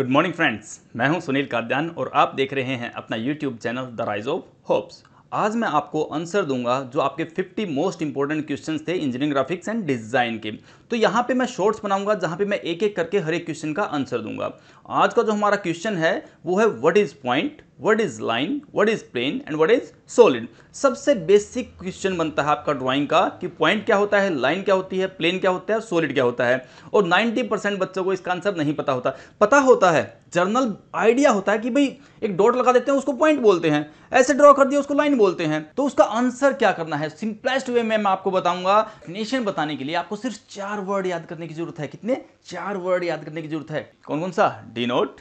good morning friends मैं हूं सुनील काद्यान और आप देख रहे हैं अपना YouTube channel the rise of hopes आज मैं आपको आंसर दूंगा जो आपके 50 मोस्ट इंपॉर्टेंट क्वेश्चन थे इंजीनियरिंग ग्राफिक्स एंड डिज़ाइन के तो यहाँ पे मैं शॉर्ट्स बनाऊंगा जहाँ पे मैं एक एक करके हर एक क्वेश्चन का आंसर दूंगा आज का जो हमारा क्वेश्चन है वो है what is point what is line what is plane and what is solid सबसे बेसिक क्वेश्चन बनता है आपका ड्राइंग का कि पॉइंट क्या होता है लाइन क्या होती है प्लेन क्या होता है सॉलिड क्या होता है और 90 परसेंट बच्चों को इसका आंसर नहीं पता होता पता होता है जर्नल आइडिया होता है कि भाई एक डॉट लगा देते हैं उसको पॉइंट बोलते हैं ऐसे ड्रॉ कर दिया उसको लाइन बोलते हैं तो उसका आंसर क्या करना है सिंपलेस्ट वे में मैं आपको बताऊंगा डेफिनेशन बताने के लिए आपको सिर्फ चार वर्ड याद करने की जरूरत है कितने चार वर्ड याद करने की जरूरत है कौन कौन सा D naught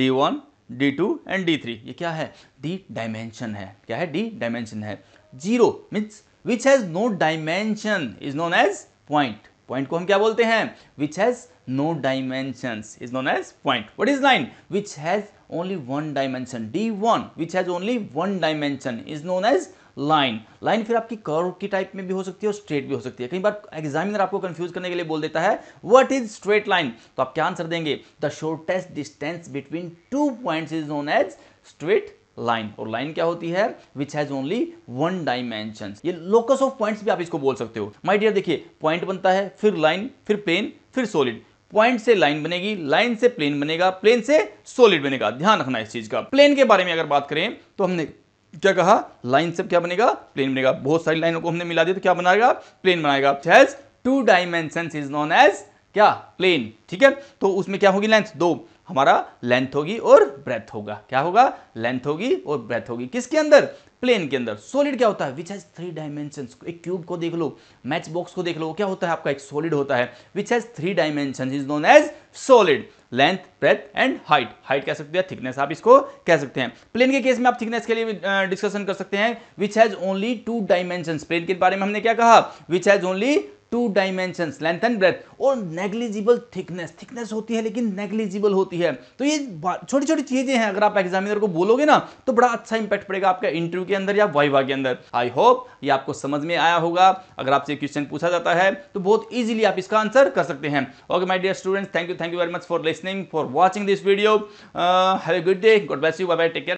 D one D two and D three ये क्या है डी डायमेंशन है क्या है डी डायमेंशन है zero means which has no dimension is known as point point को हम क्या बोलते हैं which has no dimension is known as point what is line which has only one dimension D one which has only one dimension is known as line line फिर आपकी curve की type में भी हो सकती है और स्ट्रेट भी हो सकती है कई बार एग्जामिनर आपको कंफ्यूज करने के लिए बोल देता है व्हाट इज स्ट्रेट लाइन तो आप क्या आंसर देंगे the shortest distance between two points is known as straight line और लाइन क्या होती है which has only one dimension ये लोकस ऑफ पॉइंट्स भी आप इसको बोल सकते हो माई डियर देखिए पॉइंट बनता है फिर लाइन फिर प्लेन फिर सॉलिड पॉइंट से लाइन बनेगी लाइन से प्लेन बनेगा प्लेन से सॉलिड बनेगा ध्यान रखना इस चीज का प्लेन के बारे में अगर बात करें तो हमने क्या कहा लाइन से क्या बनेगा प्लेन बनेगा बहुत सारी लाइनों को हमने मिला दिया तो क्या बनाएगा प्लेन बनाएगा two dimension is known as क्या प्लेन ठीक है तो उसमें क्या होगी लेंथ दो हमारा लेंथ होगी और ब्रेथ होगा क्या होगा लेंथ होगी और ब्रेथ होगी किसके अंदर प्लेन के अंदर सॉलिड क्या होता है विच हैज थ्री डायमेंशन एक क्यूब को देख लो मैच बॉक्स को देख लो क्या होता है आपका एक सॉलिड होता है which has three dimension is known as solid length breadth and height height कह सकते हैं थिकनेस आप इसको कह सकते हैं प्लेन के केस में आप थिकनेस के लिए डिस्कशन कर सकते हैं which has only two dimension plane के बारे में हमने क्या कहा which has only two dimension length and breadth और नेग्लिजिबल थिकनेस थिकनेस होती है लेकिन नेग्लिजिबल होती है तो ये छोटी छोटी चीजें हैं अगर आप एग्जामिनर को बोलोगे ना तो बड़ा अच्छा इंपैक्ट पड़ेगा आपके इंटरव्यू के अंदर या वाइवा के अंदर आई होप ये आपको समझ में आया होगा अगर आपसे क्वेश्चन पूछा जाता है तो बहुत ईजिली आप इसका आंसर कर सकते हैं okay my dear students thank you thank you very much for listening for watching this video have a good day good bless you bye take care